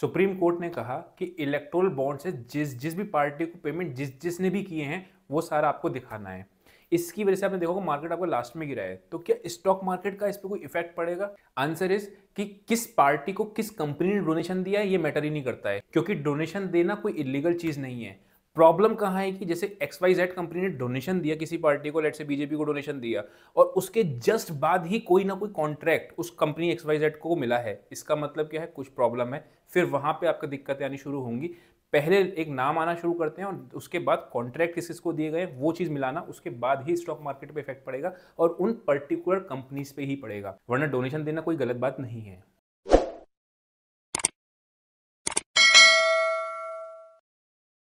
supreme court ने कहा कि इलेक्ट्रोल बॉन्ड से जिस जिस भी पार्टी को पेमेंट जिस जिसने भी किए हैं वो सारा आपको दिखाना है इसकी वजह से आपने देखोगे मार्केट आपको लास्ट में गिरा है तो क्या स्टॉक मार्केट का इस पर कोई इफेक्ट पड़ेगा आंसर इज कि किस पार्टी को किस कंपनी ने डोनेशन दिया है ये मैटर ही नहीं करता है क्योंकि डोनेशन देना कोई इलीगल चीज़ नहीं है प्रॉब्लम कहाँ है कि जैसे एक्स वाई जेड कंपनी ने डोनेशन दिया किसी पार्टी को लेट से बीजेपी को डोनेशन दिया और उसके जस्ट बाद ही कोई ना कोई कॉन्ट्रैक्ट उस कंपनी एक्स वाई जेड को मिला है इसका मतलब क्या है कुछ प्रॉब्लम है फिर वहाँ पे आपका दिक्कतें आनी शुरू होंगी पहले एक नाम आना शुरू करते हैं और उसके बाद कॉन्ट्रैक्ट किस किसको दिए गए वो चीज़ मिलाना उसके बाद ही स्टॉक मार्केट पर इफेक्ट पड़ेगा और उन पर्टिकुलर कंपनीज पर ही पड़ेगा वरना डोनेशन देना कोई गलत बात नहीं है